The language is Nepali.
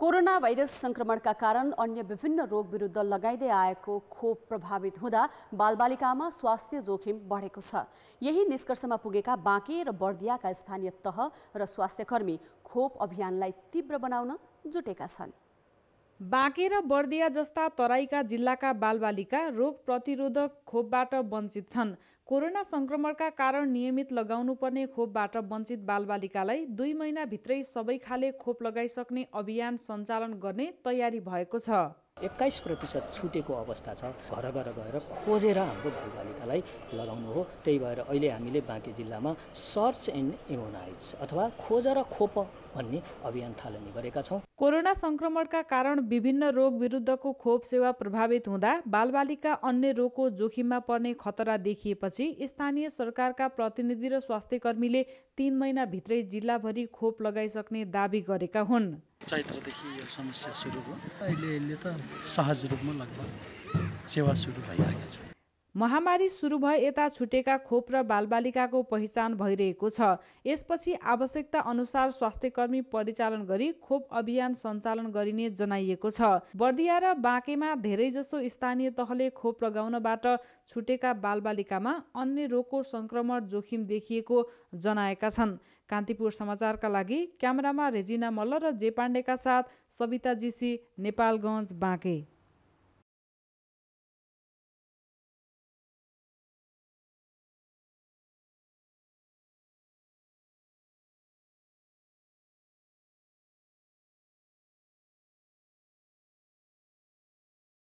कोरोना भाइरस संक्रमणका कारण अन्य विभिन्न रोग विरुद्ध लगाइँदै आएको खोप प्रभावित हुँदा बालबालिकामा स्वास्थ्य जोखिम बढेको छ यही निष्कर्षमा पुगेका बाँके र बर्दियाका स्थानीय तह र स्वास्थ्यकर्मी खोप अभियानलाई तीव्र बनाउन जुटेका छन् बाँके र बर्दिया जस्ता तराईका जिल्लाका बालबालिका रोग प्रतिरोधक खोपबाट वञ्चित छन् कोरोना सङ्क्रमणका कारण नियमित लगाउनुपर्ने खोपबाट वञ्चित बालबालिकालाई दुई महिनाभित्रै खाले खोप लगाइसक्ने अभियान सञ्चालन गर्ने तयारी भएको छ एक्काइस प्रतिशत छुटेको अवस्था छ घर घर गएर खोजेर हाम्रो बालबालिकालाई लगाउनु हो त्यही भएर अहिले हामीले बाँके जिल्लामा सर्च एन्ड इमोनाइज अथवा खोज र खोप भन्ने अभियान थालनी गरेका छौँ कोरोना संक्रमणका कारण विभिन्न रोग विरुद्धको खोप सेवा प्रभावित हुँदा बालबालिका अन्य रोगको जोखिममा पर्ने खतरा देखिएपछि स्थानीय सरकारका प्रतिनिधि र स्वास्थ्यकर्मीले तिन महिनाभित्रै जिल्लाभरि खोप लगाइसक्ने दावी गरेका हुन् चैत्रदेखि यो समस्या सुरु भयो अहिले यसले त सहज रूपमा लगभग सेवा सुरु भइरहेको छ महामारी सुरु भए यता छुटेका खोप र बालबालिकाको पहिचान भइरहेको छ यसपछि आवश्यकता अनुसार स्वास्थ्यकर्मी परिचालन गरी खोप अभियान सञ्चालन गरिने जनाइएको छ बर्दिया र बाँकेमा धेरैजसो स्थानीय तहले खोप लगाउनबाट छुटेका बालबालिकामा अन्य रोगको सङ्क्रमण जोखिम देखिएको जनाएका छन् कान्तिपुर समाचारका लागि क्यामेरामा रेजिना मल्ल र जे पाण्डेका साथ सविता जीसी नेपालगञ्ज बाँके